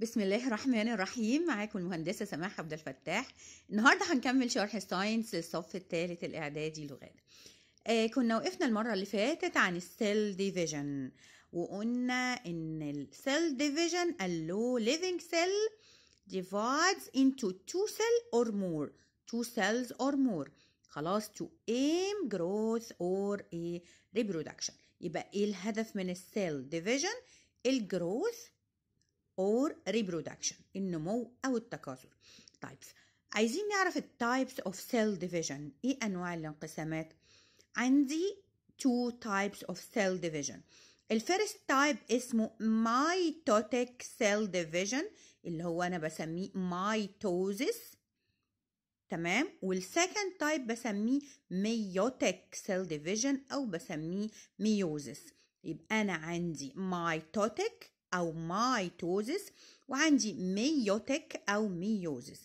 بسم الله الرحمن الرحيم معاكم المهندسه سماح عبد الفتاح النهارده هنكمل شرح ساينس للصف الثالث الاعدادي لغات آه كنا وقفنا المره اللي فاتت عن السيل ديفيجن وقلنا ان السيل ديفيجن اللو ليفنج سيل ديفايدز into two سيل or more two cells or more خلاص to aim growth or ايه reproduction يبقى ايه الهدف من السيل ديفيجن الجروث or reproduction النمو أو التكاثر types عايزين نعرف types of cell division إيه أنواع الانقسامات عندي two types of cell division first تايب اسمه mitotic cell division اللي هو انا بسميه mitosis تمام والسكند تايب بسميه ميوتك سيل ديفيجن او بسميه ميوزس يبقى انا عندي مايتوتيك أو مايتوزس وعندي ميوتك أو ميوزس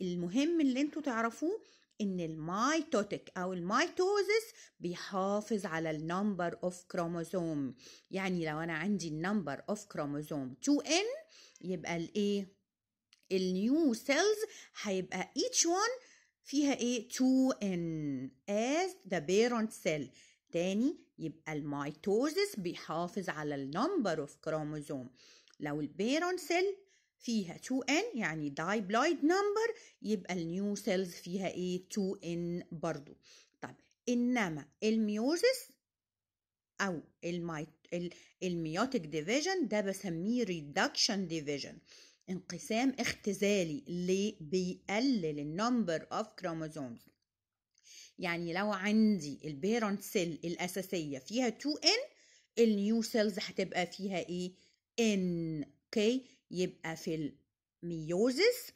المهم اللي انتوا تعرفوه ان الميتوتك او الميتوزس بيحافظ على النمبر اوف كروموزوم يعني لو انا عندي النمبر اوف كروموزوم 2n يبقى الايه النيو سيلز هيبقى each one فيها ايه 2n as the parent cell تاني يبقى الميتوزس بيحافظ على النمبر اوف كروموزوم لو البيرون سيل فيها 2n يعني دايبلويد نمبر يبقى النيو سيلز فيها ايه 2n برضو طب انما الميوزس او الميوتك ديفيجن ده بسميه ريدكشن ديفيجن انقسام اختزالي ليه بيقلل النمبر اوف كروموزومز يعني لو عندي البيرنت سيل الأساسية فيها 2N النيو سيلز هتبقى فيها ايه ان اوكي يبقى في الميوزس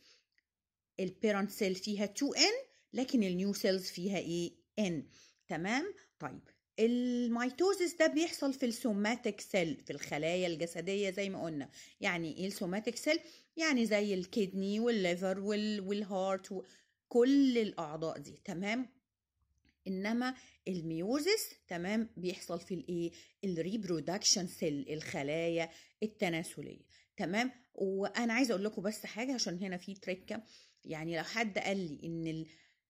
البيرنت سيل فيها 2N لكن النيو سيلز فيها ايه ان تمام طيب الميتوزس ده بيحصل في السوماتيك سيل في الخلايا الجسدية زي ما قلنا يعني ايه السوماتيك سيل يعني زي الكدني والليفر والهارت وكل الأعضاء دي تمام انما الميوزس تمام بيحصل في الايه الريبرودكشن سيل الخلايا التناسليه تمام وانا عايزه اقول لكم بس حاجه عشان هنا في تريكه يعني لو حد قال لي ان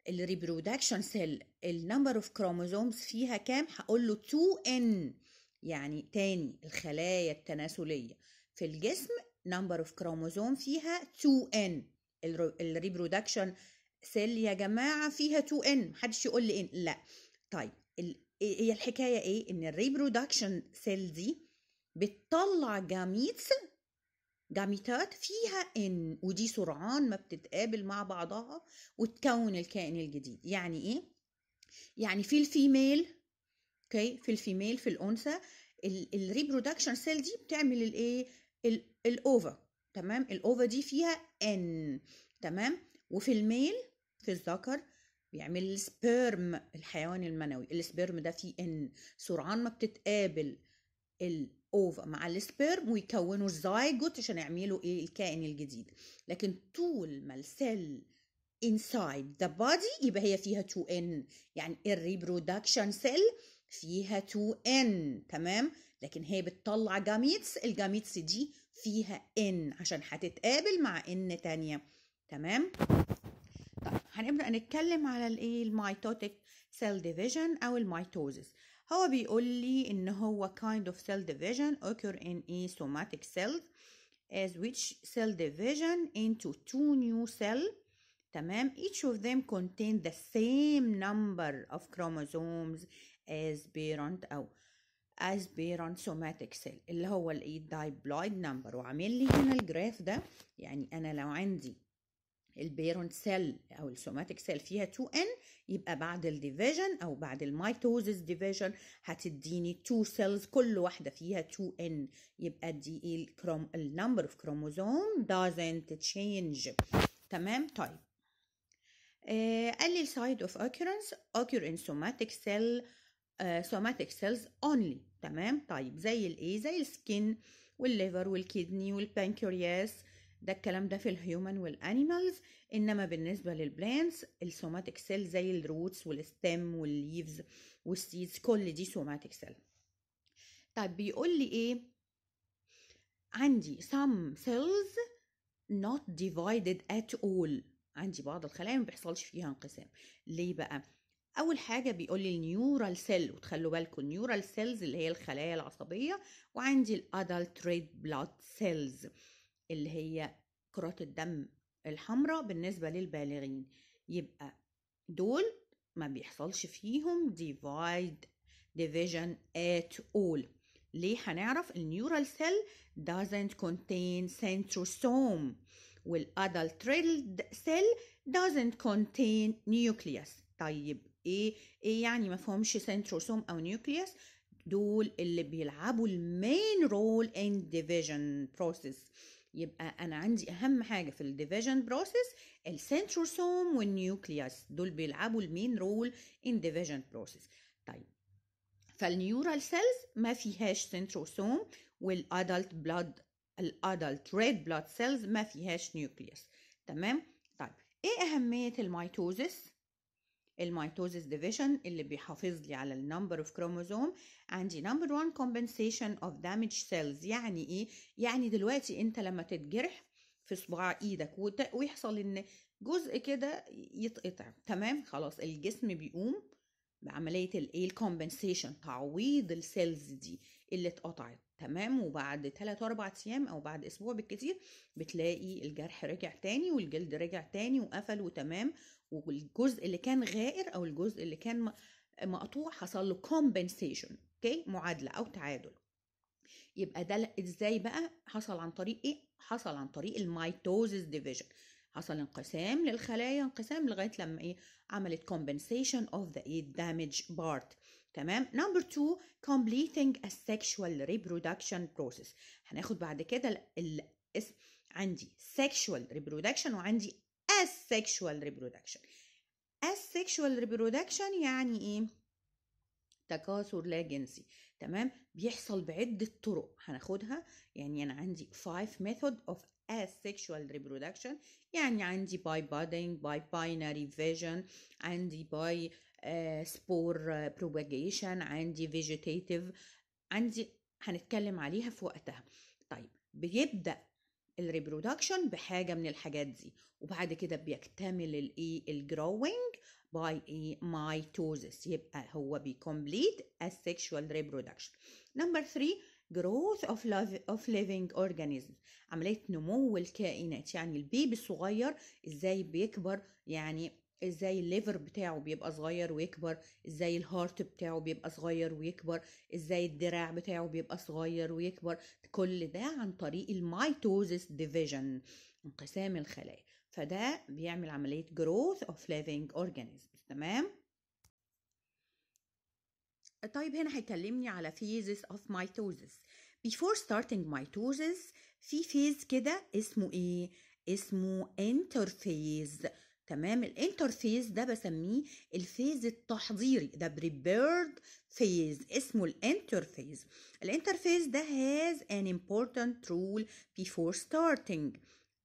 الريبرودكشن سيل النمبر اوف كروموزومز فيها كام هقول له 2 ان يعني تاني الخلايا التناسليه في الجسم نمبر اوف كروموزوم فيها 2 ان الريبرودكشن سيل يا جماعه فيها 2 n محدش يقول لي ان لا طيب هي الحكايه ايه ان الريبرودكشن سيل دي بتطلع جاميتس جاميتات فيها ان ودي سرعان ما بتتقابل مع بعضها وتكون الكائن الجديد يعني ايه يعني في الفيميل اوكي في الفيميل في الانثى الريبرودكشن سيل دي بتعمل الايه الاوفا تمام الاوفا دي فيها ان تمام وفي الميل في الذكر بيعمل السبيرم الحيوان المنوي السبيرم ده فيه ان سرعان ما بتتقابل الاوفا مع السبيرم ويكونوا الزايجوت عشان يعملوا ايه الكائن الجديد لكن طول ما السيل inside the body يبقى هي فيها 2n يعني الريبرودكشن سيل فيها 2n تمام لكن هي بتطلع جاميتس الجاميتس دي فيها n عشان هتتقابل مع n تانية تمام هنبدأ نتكلم على الايه الميتوتيك سيل ديفيجن او الميتوزس هو بيقول لي ان هو kind of cell division occur in a somatic cell as which cell division into two new cell تمام each of them contain the same number of chromosomes as parent او as parent somatic cell اللي هو الايه diploid number وعامل لي هنا الجراف ده يعني انا لو عندي البيرون سيل او السوماتيك سيل فيها 2 n يبقى بعد الديفيجن او بعد الميتوزيس ديفيجن هتديني 2 سيلز كل واحده فيها 2 n يبقى دي ايه الكروم النمبر اوف كروموزوم doesn't تشينج تمام طيب آه، قال لي السايد اوف اوكيرنس اوكير ان somatic cell سوماتيك آه، somatic cells تمام طيب زي الايه زي السكن والليفر والكدني والبنكرياس ده الكلام ده في الهيومن والانيمالز انما بالنسبه للبلانتس السوماتيك سيل زي الروتس والستم والليفز والسيدز كل دي سوماتيك سيل طيب بيقول لي ايه عندي some cells not divided at all عندي بعض الخلايا ما بيحصلش فيها انقسام ليه بقى اول حاجه بيقول لي النيورال سيل وتخلوا بالكم النيورال سيلز اللي هي الخلايا العصبيه وعندي الادلت ريد بلاد سيلز اللي هي كرات الدم الحمراء بالنسبة للبالغين يبقى دول ما بيحصلش فيهم divide division at all ليه هنعرف النيورال سيل doesn't contain centrosome والادلت ريد سيل doesn't contain nucleus طيب ايه ايه يعني ما فهمش سنتروسوم او نيوكليوس دول اللي بيلعبوا المين رول ان ديفيجن بروسيس يبقى انا عندي اهم حاجه في الديفيجن بروسيس السنتروسوم والنيوكليوس دول بيلعبوا المين رول ان ديفيجن بروسيس طيب فالنيورال سيلز ما فيهاش سنتروسوم والادلت بلاد الادلت ريد بلاد سيلز ما فيهاش نيوكليوس تمام طيب ايه اهميه الميتوزيس الميتوزيس ديفيجن اللي بيحافظ لي على النمبر اوف كروموزوم عندي نمبر 1 كومبنسيشن اوف دامج سيلز يعني ايه يعني دلوقتي انت لما تتجرح في صباع ايدك ويحصل ان جزء كده يتقطع تمام خلاص الجسم بيقوم بعمليه الايه الكومبنسيشن تعويض السيلز دي اللي اتقطعت تمام وبعد 3 4 ايام او بعد اسبوع بالكتير بتلاقي الجرح رجع تاني والجلد رجع تاني وقفل وتمام والجزء اللي كان غائر او الجزء اللي كان مقطوع حصل له كومبنسيشن اوكي معادله او تعادل يبقى ده ازاي بقى حصل عن طريق ايه حصل عن طريق الميتوزيس ديفيجن حصل انقسام للخلايا انقسام لغايه لما ايه عملت كومبنسيشن اوف ذا ايه دامج بارت تمام نمبر 2 completing a sexual reproduction process هناخد بعد كده الاسم عندي sexual reproduction وعندي asexual reproduction asexual reproduction يعني ايه تكاثر لا جنسي تمام بيحصل بعدة طرق هناخدها يعني انا عندي 5 method of asexual reproduction يعني عندي by budding by binary vision عندي by سبور آه، بروباجيشن عندي فيجيتيتيف عندي هنتكلم عليها في وقتها طيب بيبدا الريبرودكشن بحاجه من الحاجات دي وبعد كده بيكتمل الايه الجروينج باي اي مايتوزس يبقى هو بيكمبليت السكشوال ريبرودكشن نمبر 3 growth of, love, of living organisms عملية نمو الكائنات يعني البيبي الصغير ازاي بيكبر يعني ازاي الليفر بتاعه بيبقى صغير ويكبر ازاي الهارت بتاعه بيبقى صغير ويكبر ازاي الدراع بتاعه بيبقى صغير ويكبر كل ده عن طريق الميتوزيس ديفيجن انقسام الخلايا فده بيعمل عملية جروث اوف living organisms تمام طيب هنا هيكلمني على phases of mitosis before starting mitosis في فيز كده اسمه ايه اسمه interphase تمام الانترفيز ده بسميه الفيز التحضيري ده prepared phase اسمه الانترفيز الانترفيز ده has an important rule before starting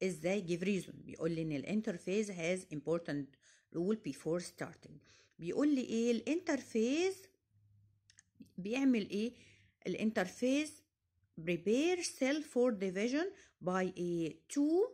ازاي give reason بيقول لي ان الانترفيز has important rule before starting بيقول لي ايه الانترفيز بيعمل ايه الانترفيز prepare cell for division by a two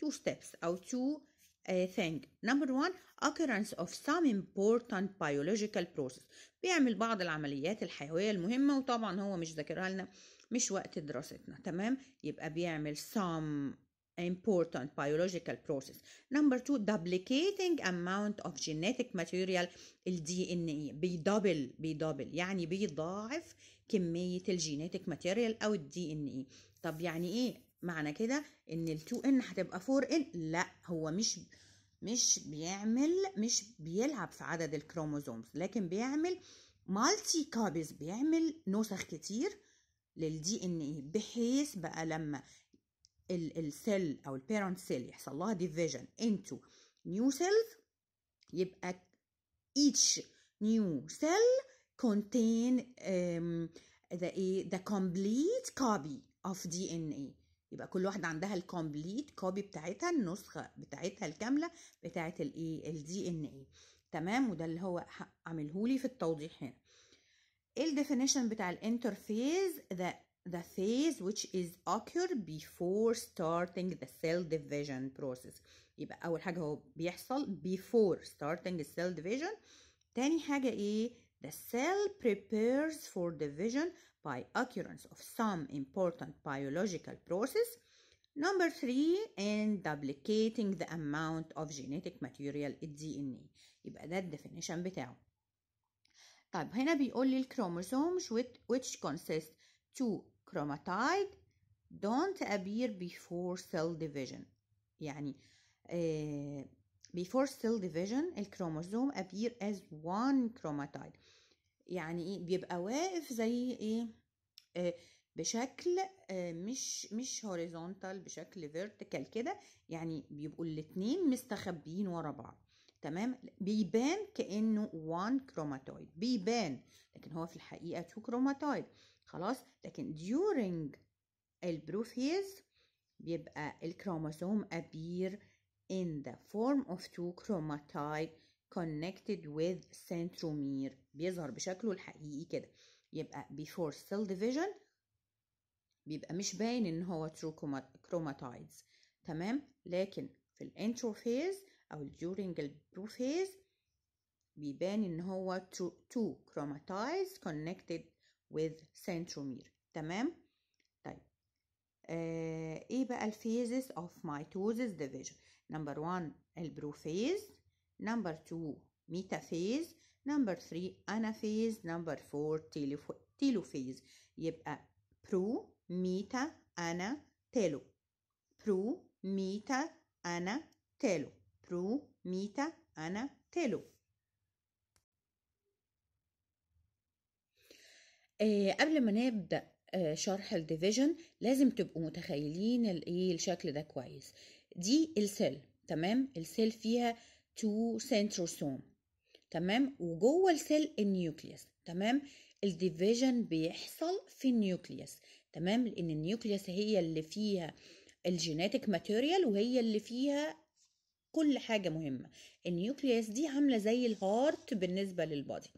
two steps او two thing number one occurrence of some important biological process بيعمل بعض العمليات الحيوية المهمة وطبعا هو مش ذاكرها لنا مش وقت دراستنا تمام يبقى بيعمل some important biological process number two duplicating amount of genetic material ال DNA بيدبل بيدبل يعني بيضاعف كمية الجينيتك ماتيريال أو ال DNA طب يعني إيه معنى كده ان ال 2 n هتبقى 4 n لا هو مش مش بيعمل مش بيلعب في عدد الكروموزومز لكن بيعمل مالتي كابيز بيعمل نسخ كتير للدي ان ايه بحيث بقى لما السيل او البيرنت سيل يحصل لها ديفيجن انتو نيو سيلز يبقى each new cell contain um, the, the complete copy of DNA يبقى كل واحده عندها الكومبليت كوبي بتاعتها النسخه بتاعتها الكامله بتاعه الايه الدي ان ايه تمام وده اللي هو عاملهولي في التوضيح هنا الديفينيشن بتاع الانترفيز ذا the phase which is occurred before starting the cell division process يبقى اول حاجه هو بيحصل before starting the cell division تاني حاجه ايه The cell prepares for division by occurrence of some important biological process. Number three, and duplicating the amount of genetic material الدي ان اي يبقى ده definition بتاعه. طيب هنا بيقول لي الكروموسومز which consist two chromatide don't appear before cell division يعني uh, before cell division الكروموسوم appear as one chromatide يعني ايه بيبقى واقف زي ايه آه بشكل آه مش مش هوريزونتال بشكل فيرتيكال كده يعني بيبقوا الاتنين مستخبيين ورا بعض تمام بيبان كانه 1 كروماتويد بيبان لكن هو في الحقيقه 2 كروماتويد خلاص لكن during البروفيز بيبقى الكروموسوم ابير in the form of two chromatide connected with centromere بيظهر بشكله الحقيقي كده يبقى before cell division بيبقى مش باين ان هو true chromatides تمام لكن في phase او during prophase بيبان ان هو two chromatides connected with centromere تمام طيب آه ايه بقى الفيزز of mitosis division number one البروفيز number 2 ميتافيز number 3 anaphase number 4 telophase يبقى برو ميتا انا تيلو برو ميتا انا تيلو برو ميتا انا تيلو قبل ما نبدأ آه، شرح الديفيجن لازم تبقوا متخيلين الايه الشكل ده كويس دي السيل تمام السيل فيها تو سنتروسوم تمام وجوه السيل النيوكليس تمام الديفيجن بيحصل في النيوكليس تمام لان النيوكليس هي اللي فيها الجيناتيك ماتيريال وهي اللي فيها كل حاجه مهمه النيوكليس دي عامله زي الهارت بالنسبه للبادي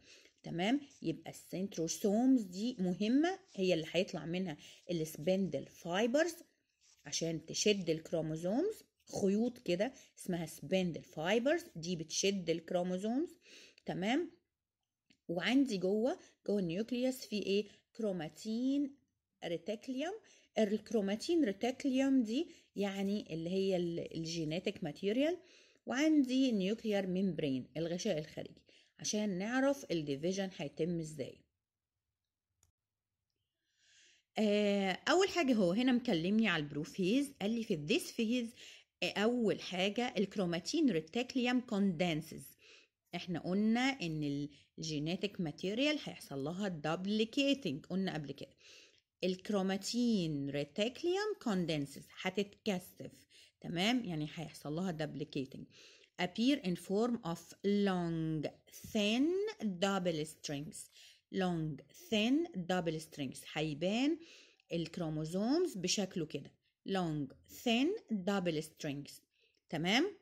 تمام يبقى السنتروسومز دي مهمه هي اللي هيطلع منها السبندل فايبرز عشان تشد الكروموزومز خيوط كده اسمها سبندل فايبرز دي بتشد الكروموزومز تمام وعندي جوه جوه النيوكليوس في ايه كروماتين ريتاكليوم الكروماتين ريتاكليوم دي يعني اللي هي الجينيتك ماتيريال وعندي نيوكليار ميمبرين الغشاء الخارجي عشان نعرف الديفيجن هيتم ازاي آه، اول حاجه هو هنا مكلمني على البروفيز قال لي في this phase أول حاجة الكروماتين ريتاكليوم كوندنسز احنا قلنا ان الجيناتيك ماتيريال هيحصل لها دبليكيتنج قلنا قبل كده الكروماتين ريتاكليوم كوندنسز هتتكثف تمام يعني هيحصل لها دبليكيتنج appear in form of long thin double strings long thin double strings هيبان الكروموزومز بشكله كده long thin double strings تمام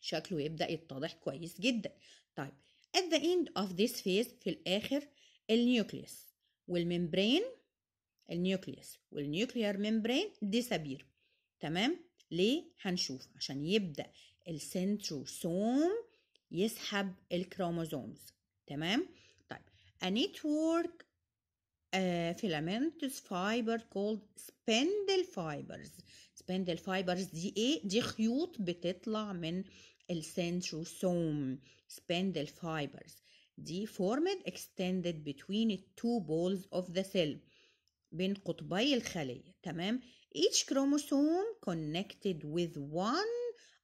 شكله يبدأ يتضح كويس جدا طيب at the end of this phase في الآخر النيوكليس والممبرين النيوكليس والنيوكليار ممبرين ديسابير تمام ليه هنشوف عشان يبدأ السنتروسوم يسحب الكروموزومز تمام طيب a network filamentous fiber called spindle fibers spindle fibers دي ايه دي خيوط بتطلع من السنتروسوم spindle fibers دي formed extended between the two balls of the cell بين قطبي الخلية تمام each chromosome connected with one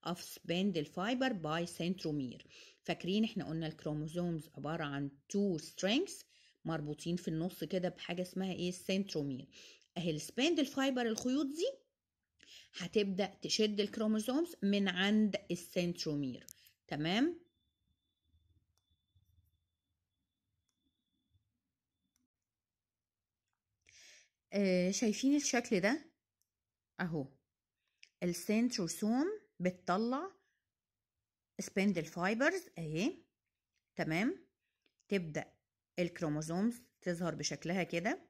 of spindle fiber by centromere فاكرين احنا قلنا الكروموزومز عبارة عن two strings مربوطين في النص كده بحاجه اسمها ايه السنترومير اهي السباندل فايبر الخيوط دي هتبدا تشد الكروموسومز من عند السنترومير تمام آه شايفين الشكل ده اهو السنتروسوم بتطلع سبندل فايبرز اهي تمام تبدا الكروموزومز تظهر بشكلها كده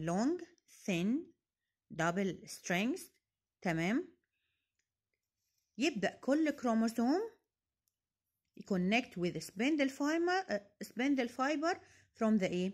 لونج ثين دبل سترينجز تمام يبدأ كل كروموزوم يكونكت with spindle fiber uh, spindle fiber from the ايه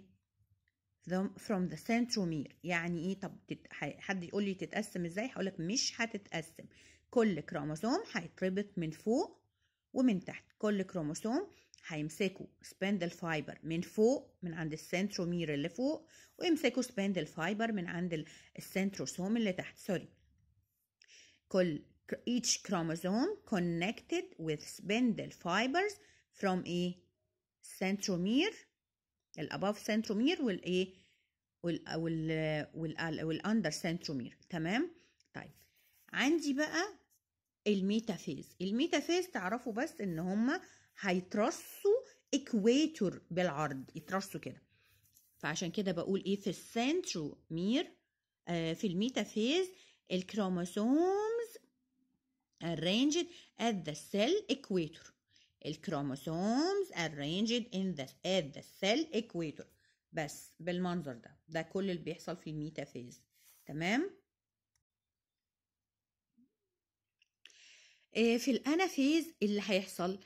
from the centromere يعني ايه طب حد يقول لي تتقسم ازاي هقول لك مش هتتقسم كل كروموزوم هيتربط من فوق ومن تحت كل كروموزوم هيمسكوا سبندل فايبر من فوق من عند السنترومير اللي فوق ويمسكوا سبندل فايبر من عند السنتروسوم اللي تحت سوري كل each chromosome connected with spindle fibers from a centromere ال above centromere وال وال وال under centromere تمام طيب عندي بقى الميتافيز الميتافيز تعرفوا بس ان هما هيترصوا اكويتور بالعرض يترصوا كده فعشان كده بقول ايه في السنترومير آه في الميتافيز الكروموسومز arranged at the cell equator الكروموسومز arranged in the at the cell equator بس بالمنظر ده ده كل اللي بيحصل في الميتافيز تمام آه، في الانافيز اللي هيحصل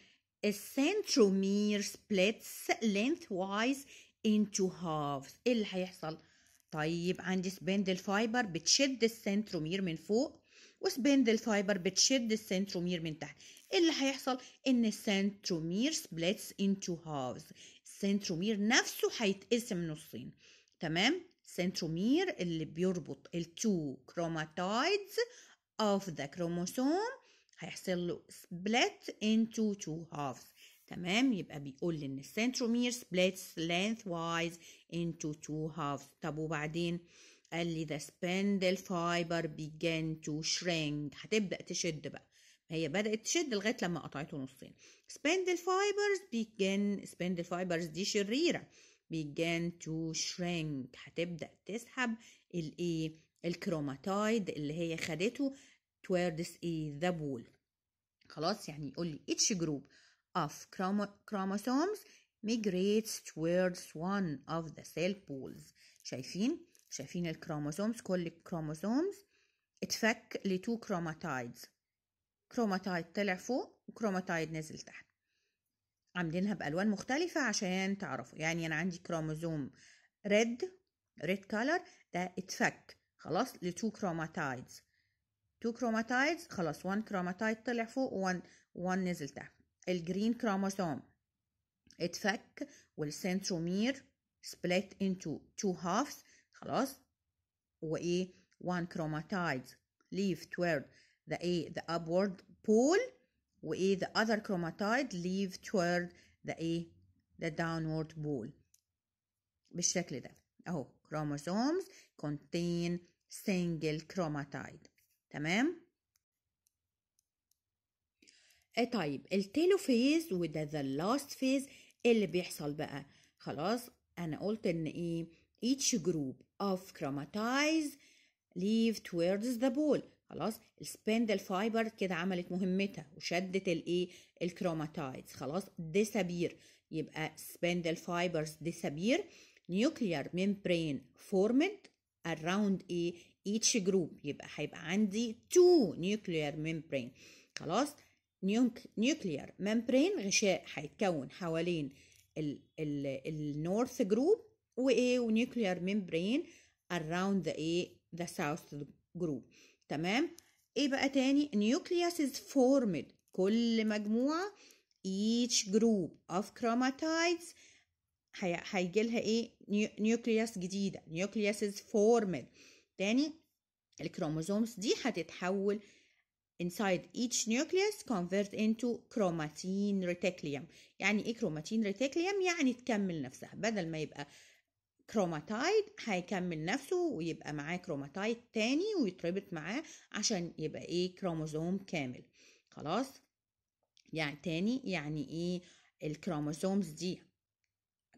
A centromere splits lengthwise into halves ايه اللي هيحصل طيب عندي سبندل فايبر بتشد السنترومير من فوق وسبندل فايبر بتشد السنترومير من تحت ايه اللي هيحصل ان السنترومير سبلتس انتو هافز السنترومير نفسه هيتقسم نصين تمام سنترومير اللي بيربط التو كروماتايدز اوف ذا كروموسوم هيحصل له split into two halves تمام يبقى بيقول لي ان السنترومير splits lengthwise into two halves طب وبعدين قال لي the spindle fiber began to shrink هتبدأ تشد بقى هي بدأت تشد لغاية لما قطعته نصين spindle fibers began spindle fibers دي شريرة began to shrink هتبدأ تسحب الايه الكروماتايد اللي هي خدته towards ايه the ball خلاص يعني يقول لي each group of chromosomes migrates towards one of the cell poles شايفين شايفين الكروموسومز كل الكروموسومز اتفك لتو كروماتايدز كروماتايد طلع فوق وكروماتايد نزل تحت عاملينها بالوان مختلفه عشان تعرفوا يعني انا عندي كروموزوم ريد ريد كولر ده اتفك خلاص لتو كروماتايدز 2 كروماتايدز خلاص 1 كروماتايد طلع فوق و 1 نزل تحت الجرين كروموسوم اتفك والسنترومير split into two halves خلاص وايه one chromatids leave toward the a the upward pole وايه the other chromatid leave toward the a the downward pole بالشكل ده اهو chromosomes contain single chromatide تمام آه، طيب التيلو فيز وده ذا لاست فيز اللي بيحصل بقى خلاص انا قلت ان ايه each group of chromatized leave towards the ball خلاص السبندل فايبر كده عملت مهمتها وشدت الايه الكروماتايدز خلاص ديسابير يبقى سبندل فايبرز ديسابير نيوكليار ميمبرين فورمد around ايه each group يبقى هيبقى عندي two nuclear membrane خلاص nuclear membrane غشاء هيتكون حوالين ال ال و ايه وايه ونيوكليار ميمبرين around the ايه the south group تمام ايه بقى تاني nucleus is formed كل مجموعه each group of chromatides هيجي لها ايه nucleus جديده nucleus is formed تاني الكروموزومز دي هتتحول inside each nucleus convert into chromatin reticulum يعني ايه chromatin reticulum يعني تكمل نفسها بدل ما يبقى كروماتايد هيكمل نفسه ويبقى معاه كروماتايد تاني ويتربط معاه عشان يبقى ايه كروموزوم كامل خلاص يعني تاني يعني ايه الكروموزومز دي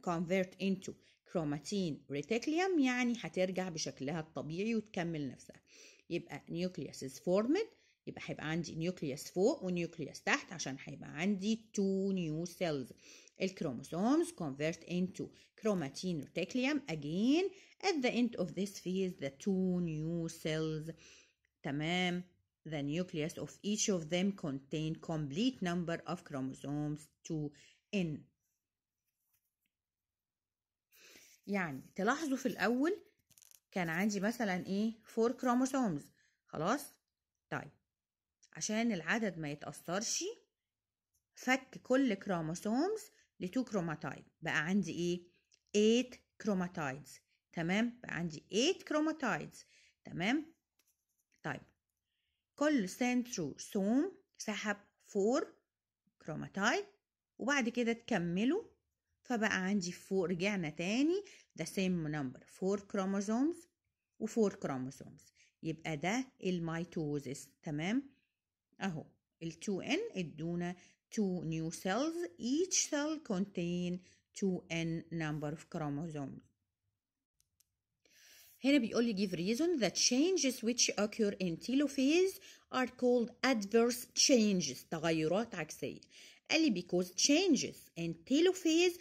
convert into كروماتين ريتيكليوم يعني هترجع بشكلها الطبيعي وتكمل نفسها يبقى نيوكليوس از فورمد يبقى هيبقى عندي نيوكليوس فوق ونيوكليوس تحت عشان هيبقى عندي تو نيو سيلز الكروموسومز convert into chromatin reticulum again ات ذا اند اوف this فيز ذا تو نيو سيلز تمام the nucleus of each of them contain complete number of chromosomes 2n يعني تلاحظوا في الأول كان عندي مثلا إيه 4 كروموسومز خلاص طيب عشان العدد ما يتأثرش فك كل كروموسومز لتو كروماتايد بقى عندي إيه 8 كروماتايدز تمام بقى عندي 8 كروماتايدز تمام طيب كل سنتروسوم سحب 4 كروماتايد وبعد كده تكملوا فبقى عندي فور رجعنا تاني the سيم نمبر فور كروموزومز وفور 4 كروموزومز يبقى ده الميتوزيس تمام اهو ال 2N ادونا 2 new cells each cell contain 2N number of chromosomes هنا بيقول لي give reason the changes which occur in telophase are called adverse changes تغيرات عكسية قال لي because changes in telophase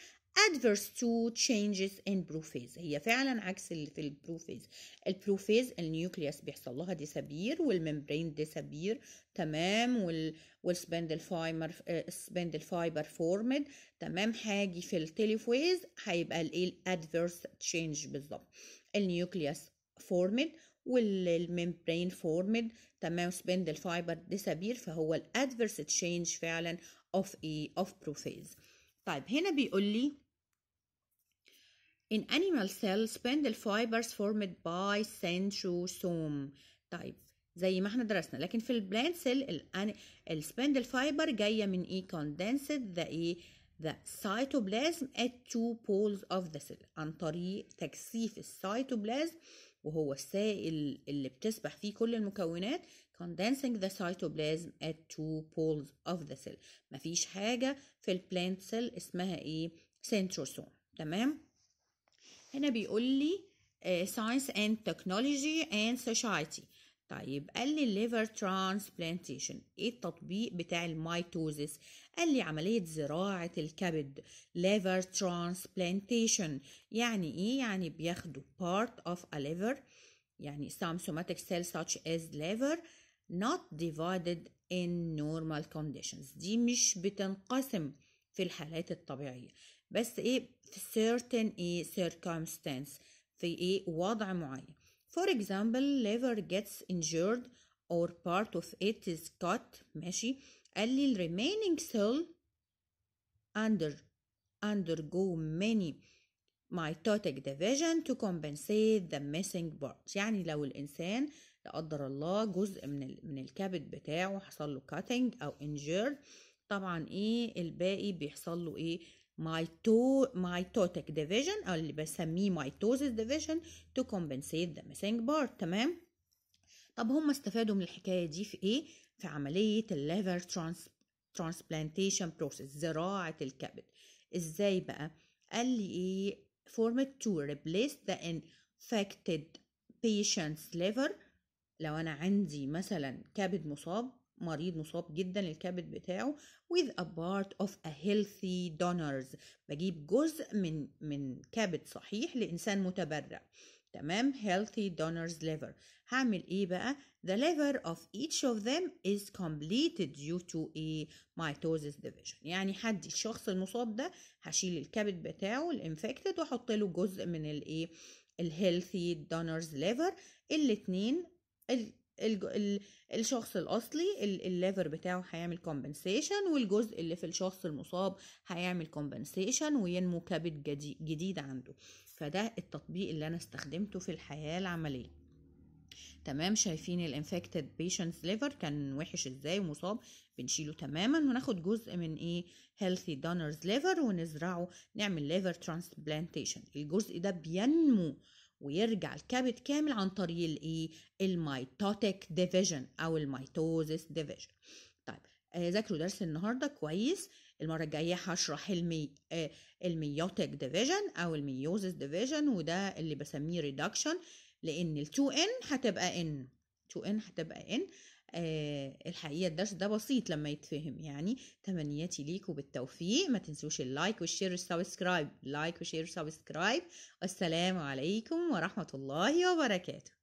adverse to changes in prophase هي فعلا عكس اللي في البروفيز البروفيز النيوكليوس بيحصل لها ديسابير والممبرين ديسابير تمام وال والسبندل فايبر السبندل فايبر فورمد تمام هاجي في التيليفويز هيبقى الايه الادفيرس تشينج بالظبط النيوكليس فورمد والممبرين فورمد تمام سبندل فايبر ديسابير فهو الادفيرس تشينج فعلا اوف اي اوف بروفيز طيب هنا بيقول لي In animal cells spindle fibers formed by centrosome طيب زي ما احنا درسنا لكن في البلانت سيل السبندل فايبر جايه من ايه كوندنسد ذا ايه the cytoplasm at two poles of the cell عن طريق تكثيف السيتوبلازم وهو السائل اللي بتسبح فيه كل المكونات condensing the cytoplasm at two poles of the cell مفيش حاجة في البلانت سيل اسمها ايه centrosome تمام هنا بيقول لي uh, science and technology and society طيب قال لي الليفر ترانسبلانتيشن ايه التطبيق بتاع الميتوزيس قال لي عملية زراعة الكبد ليفر ترانسبلانتيشن يعني ايه يعني بياخدوا part of a liver يعني some somatic cells such as liver not divided in normal conditions دي مش بتنقسم في الحالات الطبيعية بس ايه في certain ايه circumstance في ايه وضع معين For example, liver gets injured or part of it is cut ماشي قال لي remaining cell under undergo many mitotic division to compensate the missing parts. يعني لو الإنسان لا قدر الله جزء من من الكبد بتاعه حصل له cutting أو injured طبعا إيه الباقي بيحصل له إيه مايتو مايتوتيك ديفيجن او اللي بسميه مايتوزيس ديفيجن تو كومبنسيت ذا ميسنج بارت تمام طب هم استفادوا من الحكايه دي في ايه في عمليه الليفر ترانس ترانسبلانتيشن بروسيس زراعه الكبد ازاي بقى قال لي ايه it to replace the infected patient's liver لو انا عندي مثلا كبد مصاب مريض مصاب جدا الكبد بتاعه with a part of a healthy donors بجيب جزء من من كبد صحيح لإنسان متبرع تمام healthy donors liver هعمل ايه بقى the liver of each of them is completed due to a mitosis division يعني حد الشخص المصاب ده هشيل الكبد بتاعه الانفكتد واحط له جزء من الايه الهيلثي دونرز ليفر الاتنين الشخص الاصلي الليفر بتاعه هيعمل كومبنسيشن والجزء اللي في الشخص المصاب هيعمل كومبنسيشن وينمو كبد جديد عنده فده التطبيق اللي انا استخدمته في الحياه العمليه تمام شايفين الانفكتد بيشنتس ليفر كان وحش ازاي ومصاب بنشيله تماما وناخد جزء من ايه هيلثي دونرز ليفر ونزرعه نعمل ليفر ترانسبلانتيشن الجزء ده بينمو ويرجع الكبد كامل عن طريق الايه الميتوتيك ديفيجن او الميتوزيس ديفيجن طيب آه، ذاكروا درس النهارده كويس المره الجايه هشرح المي آه، الميوتيك ديفيجن او الميوزيس ديفيجن وده اللي بسميه ريدكشن لان ال 2 n هتبقى n 2 n هتبقى n آه الحقيقه الدرس ده بسيط لما يتفهم يعني تمنياتي ليكوا بالتوفيق ما تنسوش اللايك والشير والسبسكرايب لايك وشير وسبسكرايب والسلام عليكم ورحمه الله وبركاته